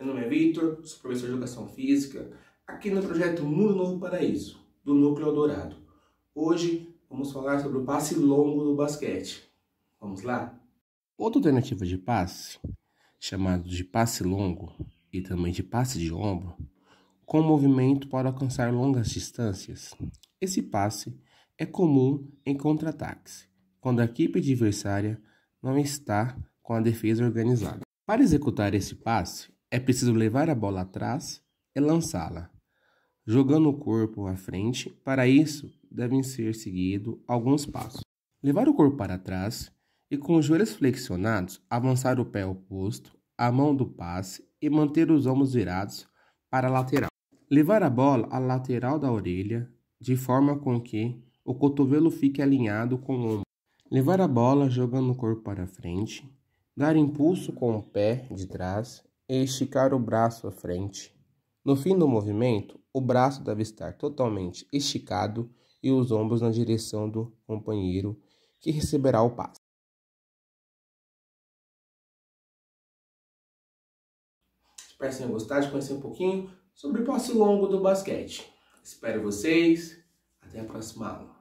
Meu nome é Vitor, sou professor de Educação Física, aqui no projeto Muro Novo Paraíso, do Núcleo Dourado. Hoje vamos falar sobre o passe longo do basquete. Vamos lá? Outra alternativa de passe, chamado de passe longo e também de passe de ombro, com movimento para alcançar longas distâncias. Esse passe é comum em contra-ataques, quando a equipe adversária não está com a defesa organizada. Para executar esse passe, é preciso levar a bola atrás e lançá-la, jogando o corpo à frente. Para isso, devem ser seguidos alguns passos. Levar o corpo para trás e com os joelhos flexionados, avançar o pé oposto, a mão do passe e manter os ombros virados para a lateral. Levar a bola à lateral da orelha, de forma com que o cotovelo fique alinhado com o ombro. Levar a bola jogando o corpo para frente, dar impulso com o pé de trás e esticar o braço à frente. No fim do movimento, o braço deve estar totalmente esticado e os ombros na direção do companheiro que receberá o passe. Espero que tenham gostado de conhecer um pouquinho sobre o passe longo do basquete. Espero vocês. Até a próxima aula.